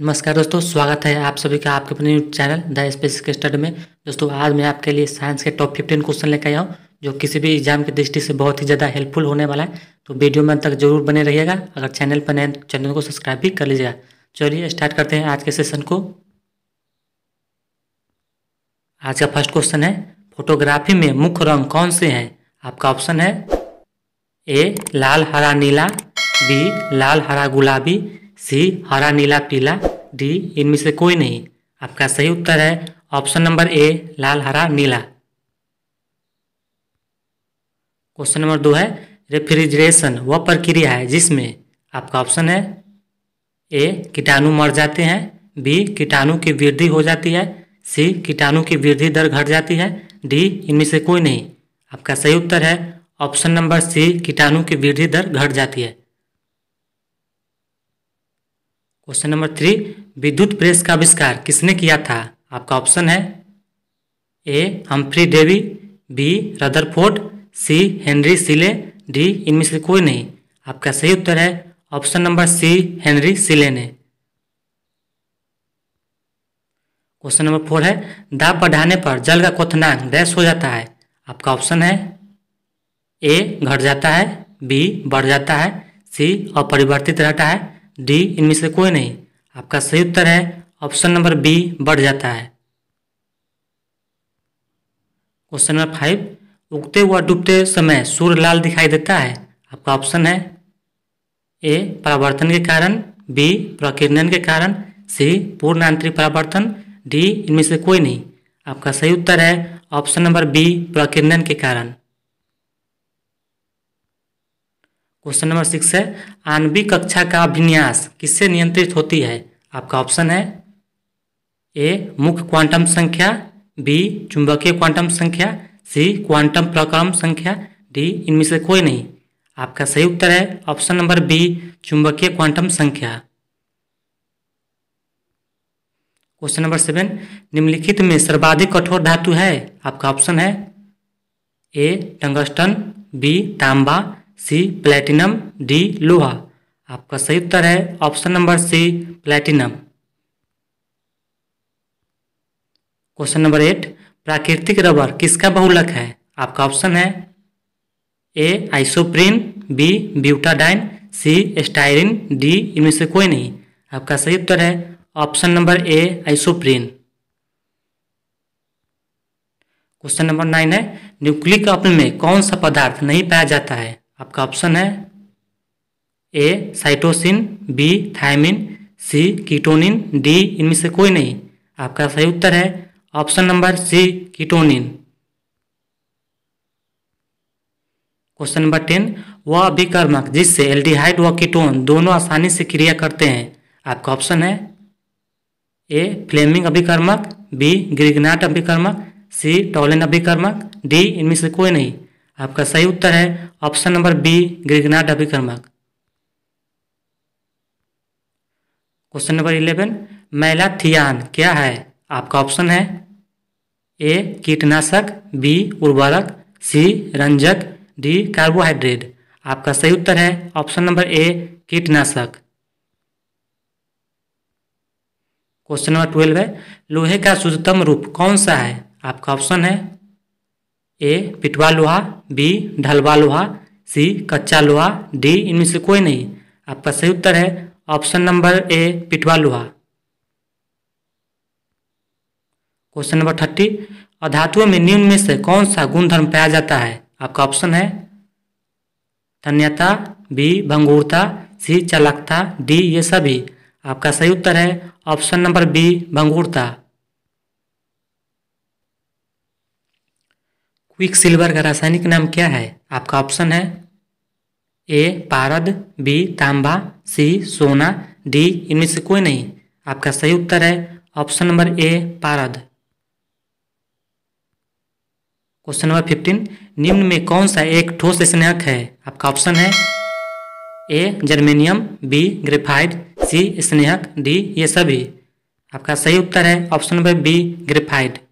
नमस्कार दोस्तों स्वागत है आप सभी का आपके अपने चैनल द स्पेस स्टडी में दोस्तों आज मैं आपके लिए साइंस के टॉप फिफ्टीन क्वेश्चन लेकर आया हूँ जो किसी भी एग्जाम की दृष्टि से बहुत ही ज़्यादा हेल्पफुल होने वाला है तो वीडियो में तक जरूर बने रहिएगा अगर चैनल पर नए तो चैनल को सब्सक्राइब भी कर लीजिएगा चलिए स्टार्ट करते हैं आज के सेशन को आज का फर्स्ट क्वेश्चन है फोटोग्राफी में मुख्य रंग कौन से हैं आपका ऑप्शन है ए लाल हरा नीला बी लाल हरा गुलाबी सी हरा नीला पीला डी इनमें से कोई नहीं आपका सही उत्तर है ऑप्शन नंबर ए लाल हरा नीला क्वेश्चन नंबर दो है रेफ्रिजरेशन वह प्रक्रिया है जिसमें आपका ऑप्शन है ए कीटाणु मर जाते हैं बी कीटाणु की वृद्धि हो जाती है सी कीटाणु की वृद्धि दर घट जाती है डी इनमें से कोई नहीं आपका सही उत्तर है ऑप्शन नंबर सी कीटाणु की वृद्धि दर घट जाती है क्वेश्चन नंबर थ्री विद्युत प्रेस का आविष्कार किसने किया था आपका ऑप्शन है A Humphry Davy B Rutherford C Henry सिले डी इनमें से कोई नहीं आपका सही उत्तर है ऑप्शन नंबर सी हेनरी सिले ने क्वेश्चन नंबर फोर है दाब बढ़ाने पर जल का कोथनांग डैश हो जाता है आपका ऑप्शन है ए घट जाता है बी बढ़ जाता है सी अपरिवर्तित रहता है डी इनमें से कोई नहीं आपका सही उत्तर है ऑप्शन नंबर बी बढ़ जाता है क्वेश्चन नंबर फाइव उगते हुआ डूबते समय सूर्य लाल दिखाई देता है आपका ऑप्शन है ए परावर्तन के कारण बी प्रकीर्णन के कारण सी पूर्ण आंतरिक परावर्तन डी इनमें से कोई नहीं आपका सही उत्तर है ऑप्शन नंबर बी प्रकीर्णन के कारण क्वेश्चन नंबर सिक्स है आणविक कक्षा का विन्यास किससे नियंत्रित होती है आपका ऑप्शन है ए मुख्य क्वांटम संख्या बी चुंबकीय क्वांटम संख्या सी क्वांटम प्रक्रम संख्या डी इनमें से कोई नहीं आपका सही उत्तर है ऑप्शन नंबर बी चुंबकीय क्वांटम संख्या क्वेश्चन नंबर सेवन निम्नलिखित में सर्वाधिक कठोर धातु है आपका ऑप्शन है ए टंगस्टन बी तांबा सी प्लेटिनम डी लोहा आपका सही उत्तर है option number C platinum question number eight प्राकृतिक रबर किसका बहुलक है आपका ऑप्शन है A isoprene B butadiene C styrene D इनमें से कोई नहीं आपका सही उत्तर है option number A isoprene question number nine है न्यूक्लिक अम्ल में कौन सा पदार्थ नहीं पाया जाता है आपका ऑप्शन है A cytosine B thymine C कीटोनिन डी इनमें से कोई नहीं आपका सही उत्तर है ऑप्शन नंबर सी कीटोनिन क्वेश्चन नंबर टेन वह अभिकर्मक जिससे एल्डिहाइड व कीटोन दोनों आसानी से क्रिया करते हैं आपका ऑप्शन है ए फ्लेमिंग अभिकर्मक बी ग्रिगनाट अभिकर्मक सी टॉलिन अभिकर्मक डी इनमें से कोई नहीं आपका सही उत्तर है ऑप्शन नंबर बी गिरगनाथ अभिक्रमक क्वेश्चन नंबर इलेवन मैलाथियान क्या है आपका ऑप्शन है ए कीटनाशक बी उर्वरक सी रंजक डी कार्बोहाइड्रेट आपका सही उत्तर है ऑप्शन नंबर ए कीटनाशक क्वेश्चन नंबर ट्वेल्व है लोहे का शुद्धतम रूप कौन सा है आपका ऑप्शन है ए पिटवा लोहा बी ढलवा लोहा सी कच्चा लोहा डी इनमें से कोई नहीं आपका सही उत्तर है ऑप्शन नंबर ए पिटवा लोहा क्वेश्चन नंबर थर्टी अधातुओं में निम्न में से कौन सा गुणधर्म पाया जाता है आपका ऑप्शन है धन्यता बी भंगूरता सी चालकता डी ये सभी आपका सही उत्तर है ऑप्शन नंबर बी भंगूरता क्विक सिल्वर का रासायनिक नाम क्या है आपका ऑप्शन है ए पारद बी तांबा सी सोना डी इनमें से कोई नहीं आपका सही उत्तर है ऑप्शन नंबर ए पारद क्वेश्चन नंबर फिफ्टीन निम्न में कौन सा एक ठोस स्नेहक है आपका ऑप्शन है A germanium B graphite C स्नेहक डी ये सभी आपका सही उत्तर है ऑप्शन नंबर बी ग्रेफाइट